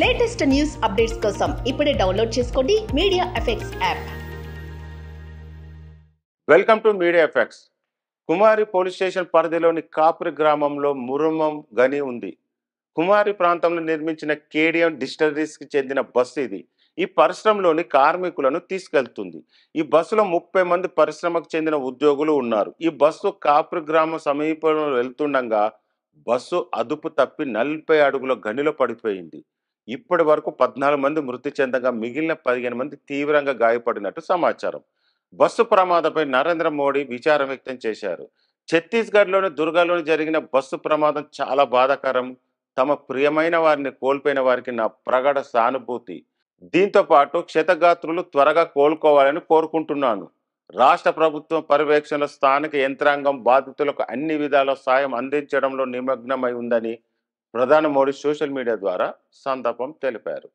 latest news updates కోసం ఇప్పుడే download చేసుకోండి media effects app welcome to media effects Kumari police station పరిధిలోని కాపురి గ్రామంలో మురుమం గని ఉంది కుమారి ప్రాంతంలో నిర్మించిన కేడిఎం డిస్టరీస్కి చెందిన బస్సు ఇది ఈ పరిశ్రమలోని కార్మికులను తీసుకెళ్తుంది ఈ బస్సులో ముప్పై మంది పరిశ్రమకు చెందిన ఉద్యోగులు ఉన్నారు ఈ బస్సు కాపురి గ్రామం సమీపంలో వెళ్తుండగా బస్సు అదుపు తప్పి నలభై అడుగుల గనిలో పడిపోయింది ఇప్పటి వరకు పద్నాలుగు మంది మృతి చెందగా మిగిలిన పదిహేను మంది తీవ్రంగా గాయపడినట్టు సమాచారం బస్సు ప్రమాదంపై నరేంద్ర మోడీ విచారం వ్యక్తం చేశారు ఛత్తీస్గఢ్లోని దుర్గాలోని జరిగిన బస్సు ప్రమాదం చాలా బాధాకరం తమ ప్రియమైన వారిని కోల్పోయిన వారికి నా ప్రగడ సానుభూతి దీంతో పాటు క్షతగాత్రులు త్వరగా కోలుకోవాలని కోరుకుంటున్నాను రాష్ట్ర ప్రభుత్వం పర్యవేక్షణలో స్థానిక యంత్రాంగం బాధితులకు అన్ని విధాల సాయం అందించడంలో నిమగ్నమై ఉందని ప్రధాని మోడీ సోషల్ మీడియా ద్వారా సంతాపం తెలిపారు